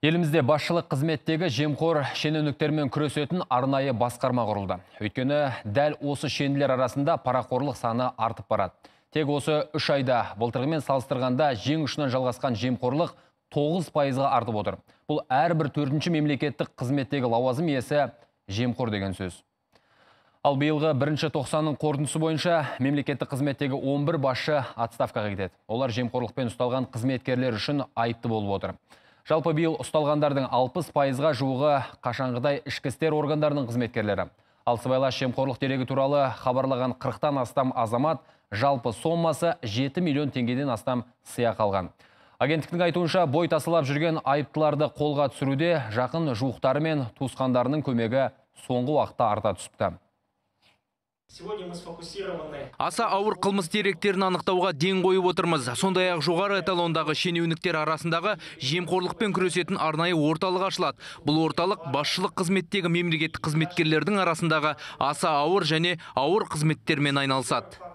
Елімізде басшылық қызметтегі жемқор шенеуніктермен күресетін арнайы басқарма құрылды. Өйткені дәл осы шенділер арасында парақорлық саны артып барады. Тек осы үш айда былтырғымен салыстырғанда жең ұшынан жалғасқан жемқорлық 9 пайызға артып отыр. Бұл әрбір төртінші мемлекеттік қызметтегі лауазым иесі жемқор деген сөз. Ал биылғы бірінші 90-ның қорытындысы бойынша мемлекеттік қызметтегі 11 басшы отставкаға кетеді. Олар жемқорлықпен ұсталған қызметкерлер үшін айыпты болып отыр. Жалпы биыл ұсталғандардың 60 пайызға жуығы қашанғыдай ішкістер істер органдарының қызметкерлері. Ал сыбайлас жемқорлық дерегі туралы хабарлаған 40 астам азамат жалпы соммасы 7 миллион теңгеден астам сыя қалған. Агенттіктің айтуынша бой тасылап жүрген айыптыларды қолға түсіруде жақын жуықтары мен көмегі соңғы уақытта арта түсіпті аса ауыр қылмыс деректерін анықтауға ден қойып отырмыз сондай ақ жоғары эталондағы шенеуніктер арасындағы жемқорлықпен күресетін арнайы орталық ашылады бұл орталық басшылық қызметтегі мемлекеттік қызметкерлердің арасындағы аса ауыр және ауыр қызметтермен айналысады